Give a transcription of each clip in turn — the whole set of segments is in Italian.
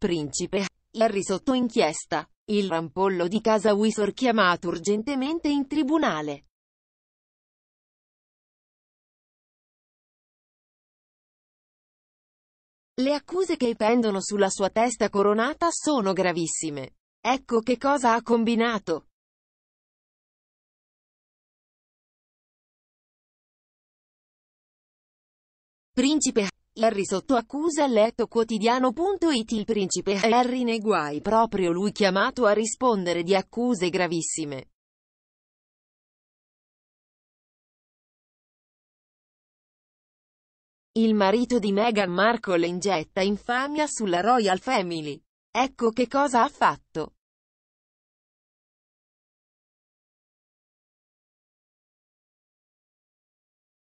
Principe Harry sotto inchiesta. Il rampollo di casa Windsor chiamato urgentemente in tribunale. Le accuse che pendono sulla sua testa coronata sono gravissime. Ecco che cosa ha combinato. Principe Harry sotto accusa letto quotidiano.it Il principe Harry nei guai proprio lui chiamato a rispondere di accuse gravissime. Il marito di Meghan Markle ingetta infamia sulla Royal Family. Ecco che cosa ha fatto.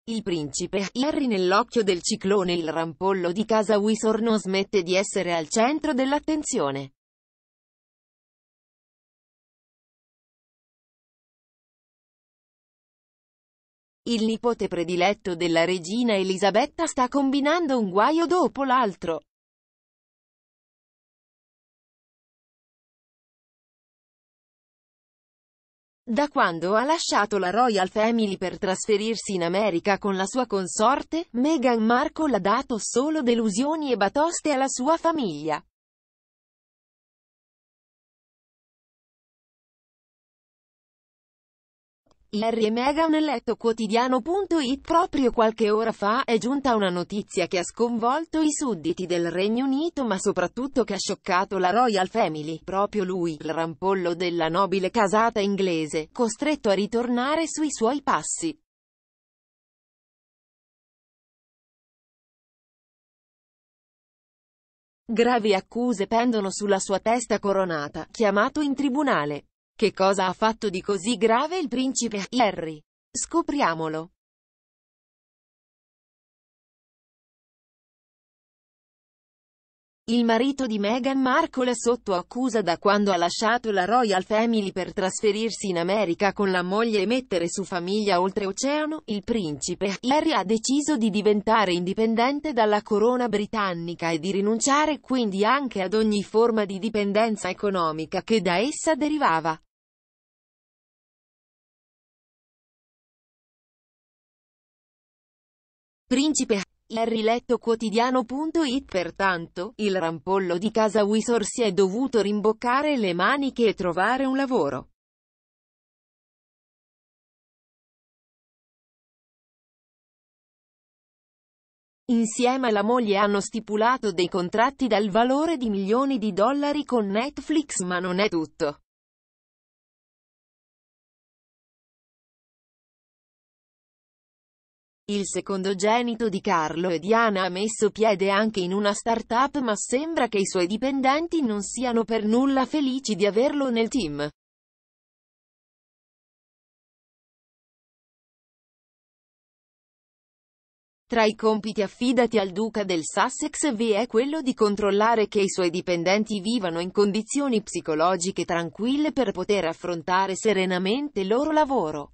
Il principe Harry nell'occhio del ciclone il rampollo di casa Windsor non smette di essere al centro dell'attenzione. Il nipote prediletto della regina Elisabetta sta combinando un guaio dopo l'altro. Da quando ha lasciato la Royal Family per trasferirsi in America con la sua consorte, Meghan Markle ha dato solo delusioni e batoste alla sua famiglia. Harry e Meghan letto quotidiano.it proprio qualche ora fa è giunta una notizia che ha sconvolto i sudditi del Regno Unito ma soprattutto che ha scioccato la Royal Family, proprio lui, il rampollo della nobile casata inglese, costretto a ritornare sui suoi passi. Gravi accuse pendono sulla sua testa coronata, chiamato in tribunale. Che cosa ha fatto di così grave il principe Harry? Scopriamolo. Il marito di Meghan Markle è sotto accusa da quando ha lasciato la Royal Family per trasferirsi in America con la moglie e mettere su famiglia oltreoceano. Il principe Harry ha deciso di diventare indipendente dalla corona britannica e di rinunciare quindi anche ad ogni forma di dipendenza economica che da essa derivava. Principe il riletto quotidiano.it pertanto, il rampollo di casa Wisor si è dovuto rimboccare le maniche e trovare un lavoro. Insieme alla moglie hanno stipulato dei contratti dal valore di milioni di dollari con Netflix ma non è tutto. Il secondogenito di Carlo e Diana ha messo piede anche in una start-up ma sembra che i suoi dipendenti non siano per nulla felici di averlo nel team. Tra i compiti affidati al duca del Sussex vi è quello di controllare che i suoi dipendenti vivano in condizioni psicologiche tranquille per poter affrontare serenamente il loro lavoro.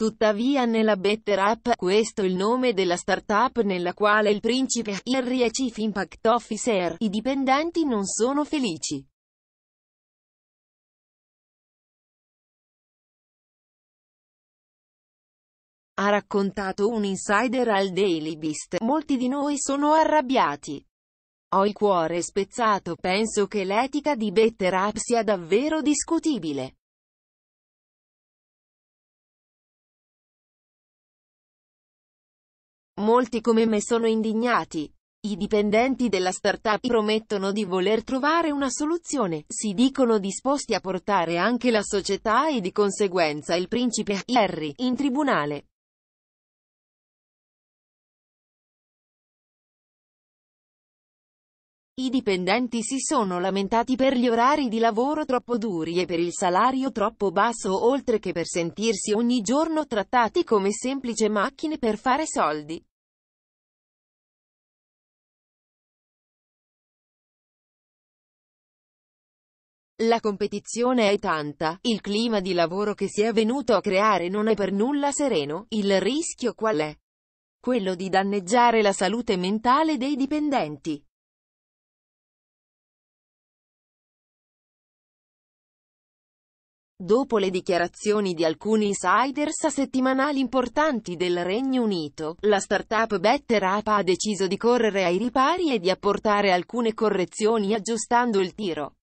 Tuttavia nella Better App, questo è il nome della startup nella quale il principe Harry è Chief Impact Officer, i dipendenti non sono felici. Ha raccontato un insider al Daily Beast, molti di noi sono arrabbiati. Ho il cuore spezzato, penso che l'etica di Better App sia davvero discutibile. Molti come me sono indignati. I dipendenti della startup promettono di voler trovare una soluzione, si dicono disposti a portare anche la società e di conseguenza il principe Harry in tribunale. I dipendenti si sono lamentati per gli orari di lavoro troppo duri e per il salario troppo basso oltre che per sentirsi ogni giorno trattati come semplici macchine per fare soldi. La competizione è tanta, il clima di lavoro che si è venuto a creare non è per nulla sereno, il rischio qual è? Quello di danneggiare la salute mentale dei dipendenti. Dopo le dichiarazioni di alcuni insiders a settimanali importanti del Regno Unito, la startup Better App ha deciso di correre ai ripari e di apportare alcune correzioni aggiustando il tiro.